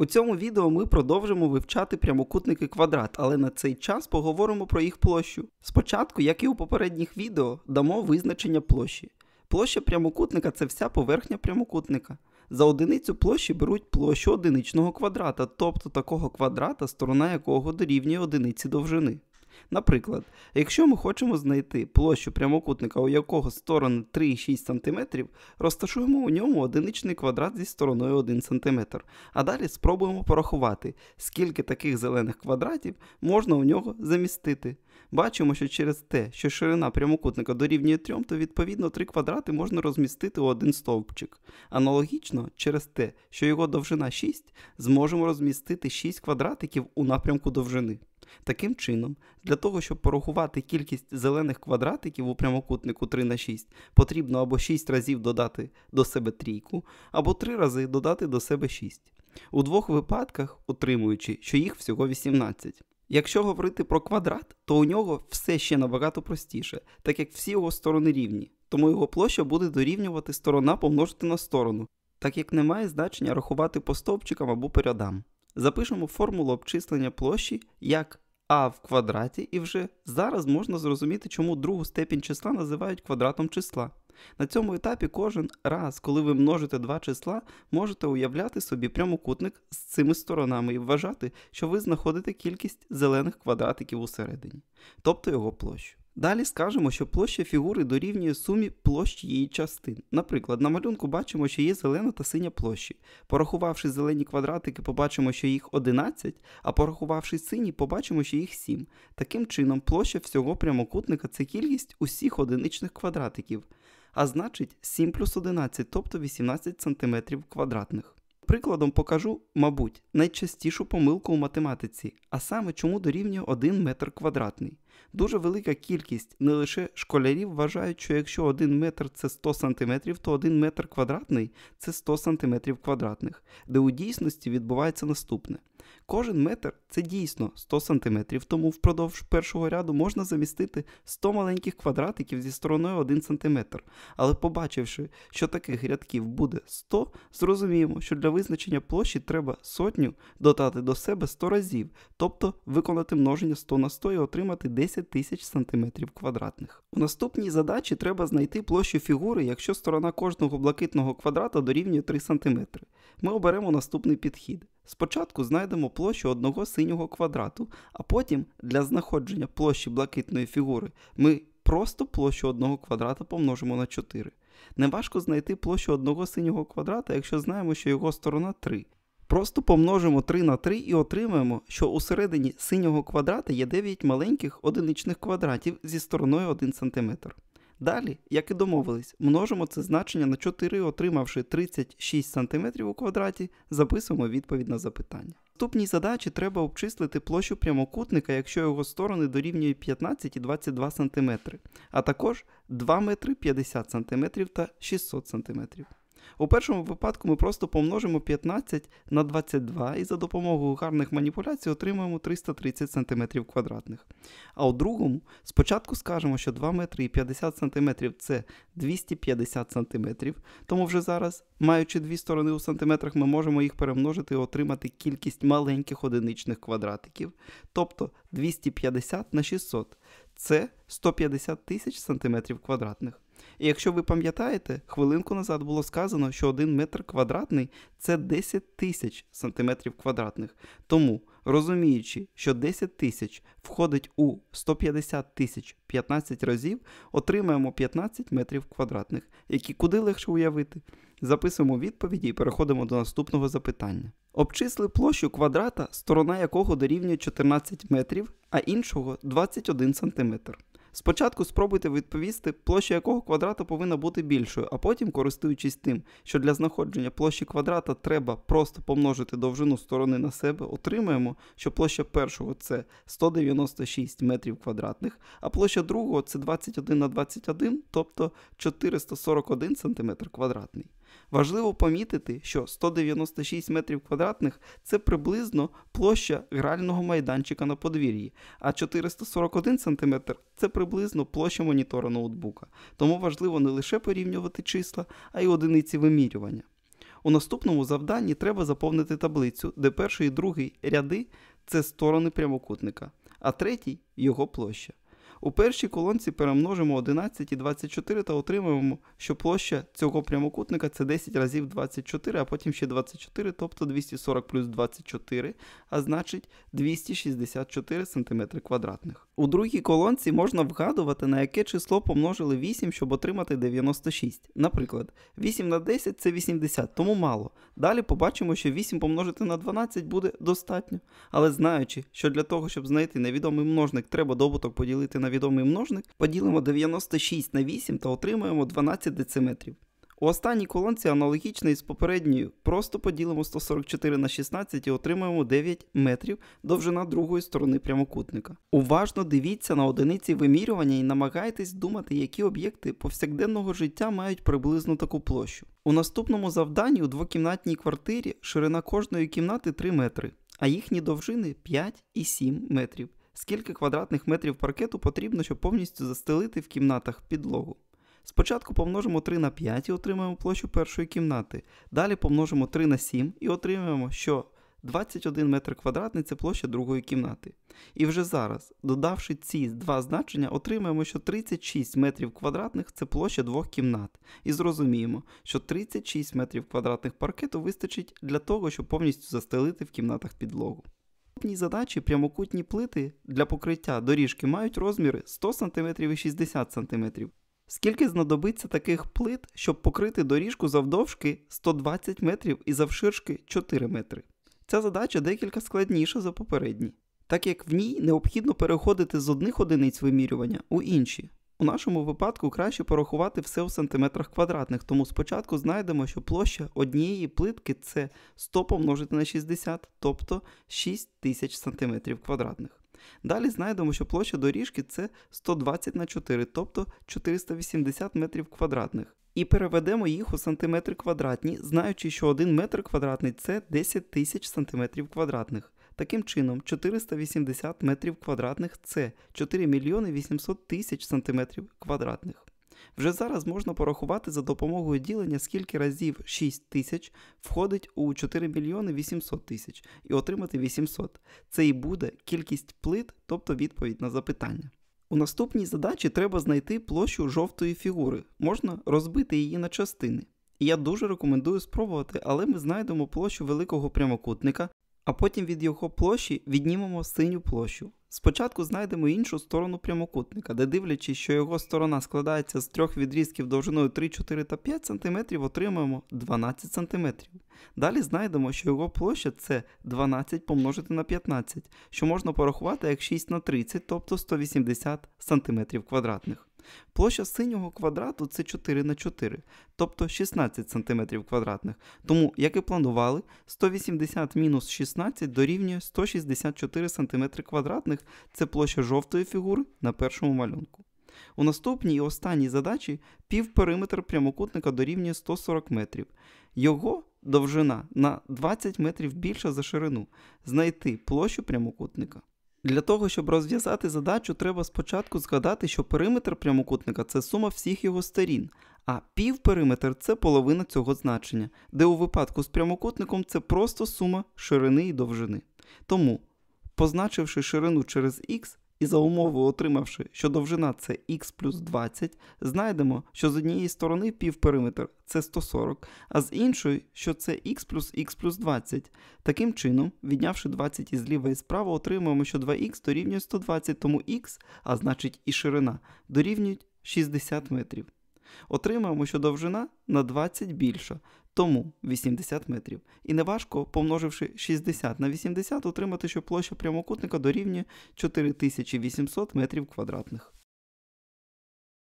У цьому відео ми продовжимо вивчати прямокутники квадрат, але на цей час поговоримо про їх площу. Спочатку, як і у попередніх відео, дамо визначення площі. Площа прямокутника це вся поверхня прямокутника. За одиницю площі беруть площу одиничного квадрата, тобто такого квадрата, сторона якого дорівнює одиниці довжини. Наприклад, якщо ми хочемо знайти площу прямокутника, у якого сторони 3,6 см, розташуємо у ньому одиничний квадрат зі стороною 1 см, а далі спробуємо порахувати, скільки таких зелених квадратів можна у нього замістити. Бачимо, що через те, що ширина прямокутника дорівнює 3, то відповідно 3 квадрати можна розмістити у один стовпчик. Аналогічно, через те, що його довжина 6, зможемо розмістити 6 квадратиків у напрямку довжини. Таким чином, для того, щоб порахувати кількість зелених квадратиків у прямокутнику 3 на 6, потрібно або 6 разів додати до себе трійку, або 3 рази додати до себе 6. У двох випадках отримуючи, що їх всього 18. Якщо говорити про квадрат, то у нього все ще набагато простіше, так як всі його сторони рівні, тому його площа буде дорівнювати сторона помножити на сторону, так як немає значення рахувати по стовпчикам або по рядам. Запишемо формулу обчислення площі як а в квадраті, і вже зараз можна зрозуміти, чому другу степінь числа називають квадратом числа. На цьому етапі кожен раз, коли ви множите два числа, можете уявляти собі прямокутник з цими сторонами і вважати, що ви знаходите кількість зелених квадратиків усередині, тобто його площу. Далі скажемо, що площа фігури дорівнює сумі площ її частин. Наприклад, на малюнку бачимо, що є зелена та синя площі. Порахувавши зелені квадратики, побачимо, що їх 11, а порахувавши сині, побачимо, що їх 7. Таким чином, площа всього прямокутника це кількість усіх одиничних квадратиків, а значить 7 плюс 11, тобто 18 см квадратних. Прикладом покажу, мабуть, найчастішу помилку у математиці, а саме чому дорівнює 1 метр квадратний. Дуже велика кількість не лише школярів вважають, що якщо 1 метр це 100 сантиметрів, то 1 метр квадратний це 100 сантиметрів квадратних, де у дійсності відбувається наступне. Кожен метр це дійсно 100 см, тому впродовж першого ряду можна замістити 100 маленьких квадратиків зі стороною 1 см. Але побачивши, що таких рядків буде 100, зрозуміємо, що для визначення площі треба сотню додати до себе 100 разів, тобто виконати множення 100 на 100 і отримати 10 10 тисяч сантиметрів квадратних. У наступній задачі треба знайти площу фігури, якщо сторона кожного блакитного квадрата дорівнює 3 см. Ми оберемо наступний підхід. Спочатку знайдемо площу одного синього квадрату, а потім для знаходження площі блакитної фігури ми просто площу одного квадрата помножимо на 4. Неважко знайти площу одного синього квадрата, якщо знаємо, що його сторона 3. Просто помножимо 3 на 3 і отримаємо, що усередині синього квадрата є 9 маленьких одиничних квадратів зі стороною 1 см. Далі, як і домовились, множимо це значення на 4, отримавши 36 см у квадраті, записуємо відповідь на запитання. В наступній задачі треба обчислити площу прямокутника, якщо його сторони дорівнюють 15 і 22 см, а також 2 метри 50 см та 600 см. У першому випадку ми просто помножимо 15 на 22 і за допомогою гарних маніпуляцій отримаємо 330 см квадратних. А у другому спочатку скажемо, що 2 метри і 50 см це 250 см, тому вже зараз, маючи дві сторони у сантиметрах, ми можемо їх перемножити і отримати кількість маленьких одиничних квадратиків, тобто 250 на 600 це 150 тисяч сантиметрів квадратних. І якщо ви пам'ятаєте, хвилинку назад було сказано, що 1 метр квадратний це 10 тисяч сантиметрів квадратних. Тому, розуміючи, що 10 тисяч входить у 150 тисяч 15 разів, отримаємо 15 метрів квадратних, які куди легше уявити. Записуємо відповіді і переходимо до наступного запитання. Обчисли площу квадрата, сторона якого дорівнює 14 метрів, а іншого 21 см. Спочатку спробуйте відповісти, площа якого квадрата повинна бути більшою, а потім, користуючись тим, що для знаходження площі квадрата треба просто помножити довжину сторони на себе, отримаємо, що площа першого це 196 метрів квадратних, а площа другого це 21 на 21, тобто 441 см квадратний. Важливо помітити, що 196 метрів квадратних це приблизно площа грального майданчика на подвір'ї, а 441 см це приблизно площа монітора ноутбука. Тому важливо не лише порівнювати числа, а й одиниці вимірювання. У наступному завданні треба заповнити таблицю, де перший і другий ряди це сторони прямокутника, а третій його площа. У першій колонці перемножимо 11 і 24 та отримуємо, що площа цього прямокутника це 10 разів 24, а потім ще 24, тобто 240 плюс 24, а значить 264 см квадратних. У другій колонці можна вгадувати, на яке число помножили 8, щоб отримати 96. Наприклад, 8 на 10 це 80, тому мало. Далі побачимо, що 8 помножити на 12 буде достатньо. Але знаючи, що для того, щоб знайти невідомий множник, треба добуток поділити на на відомий множник, поділимо 96 на 8 та отримаємо 12 дециметрів. У останній колонці аналогічний з попередньою, просто поділимо 144 на 16 і отримаємо 9 метрів довжина другої сторони прямокутника. Уважно дивіться на одиниці вимірювання і намагайтесь думати, які об'єкти повсякденного життя мають приблизно таку площу. У наступному завданні у двокімнатній квартирі ширина кожної кімнати 3 метри, а їхні довжини 5 і 7 метрів скільки квадратних метрів паркету потрібно, щоб повністю застелити в кімнатах підлогу. Спочатку помножимо 3 на 5 і отримаємо площу першої кімнати. Далі помножимо 3 на 7 і отримаємо, що 21 метр квадратний це площа другої кімнати. І вже зараз, додавши ці два значення, отримаємо, що 36 метрів квадратних це площа двох кімнат. І зрозуміємо, що 36 метрів квадратних паркету вистачить для того, щоб повністю застелити в кімнатах підлогу. Наступні задачі прямокутні плити для покриття доріжки мають розміри 100 см і 60 см. Скільки знадобиться таких плит, щоб покрити доріжку завдовжки 120 метрів і завширшки 4 метри? Ця задача декілька складніша за попередні, так як в ній необхідно переходити з одних одиниць вимірювання у інші. У нашому випадку краще порахувати все у сантиметрах квадратних, тому спочатку знайдемо, що площа однієї плитки це 100 помножити на 60, тобто 6 тисяч сантиметрів квадратних. Далі знайдемо, що площа доріжки це 120 на 4, тобто 480 метрів квадратних. І переведемо їх у сантиметри квадратні, знаючи, що 1 метр квадратний це 10 тисяч сантиметрів квадратних. Таким чином, 480 метрів квадратних це 4 мільйони 800 тисяч сантиметрів квадратних. Вже зараз можна порахувати за допомогою ділення, скільки разів 6 тисяч входить у 4 мільйони 800 тисяч і отримати 800. Це і буде кількість плит, тобто відповідь на запитання. У наступній задачі треба знайти площу жовтої фігури, можна розбити її на частини. я дуже рекомендую спробувати, але ми знайдемо площу великого прямокутника, а потім від його площі віднімемо синю площу. Спочатку знайдемо іншу сторону прямокутника, де дивлячись, що його сторона складається з трьох відрізків довжиною 3, 4 та 5 см, отримаємо 12 см. Далі знайдемо, що його площа це 12 помножити на 15, що можна порахувати як 6 на 30, тобто 180 см квадратних. Площа синього квадрату це 4 на 4, тобто 16 см квадратних. Тому, як і планували, 180 мінус 16 дорівнює 164 см квадратних це площа жовтої фігури на першому малюнку. У наступній і останній задачі півпериметр прямокутника дорівнює 140 метрів. Його довжина на 20 метрів більша за ширину. Знайти площу прямокутника. Для того, щоб розв'язати задачу, треба спочатку згадати, що периметр прямокутника це сума всіх його сторін, а півпериметр це половина цього значення, де у випадку з прямокутником це просто сума ширини і довжини. Тому, позначивши ширину через х, і за умови отримавши, що довжина це х плюс 20, знайдемо, що з однієї сторони півпериметр це 140, а з іншої, що це х плюс х плюс 20. Таким чином, віднявши 20 і зліва і справа, отримуємо, що 2х дорівнює 120, тому х, а значить і ширина, дорівнюють 60 метрів. Отримаємо, що довжина на 20 більша, тому 80 метрів. І неважко, помноживши 60 на 80, отримати, що площа прямокутника дорівнює 4800 метрів квадратних.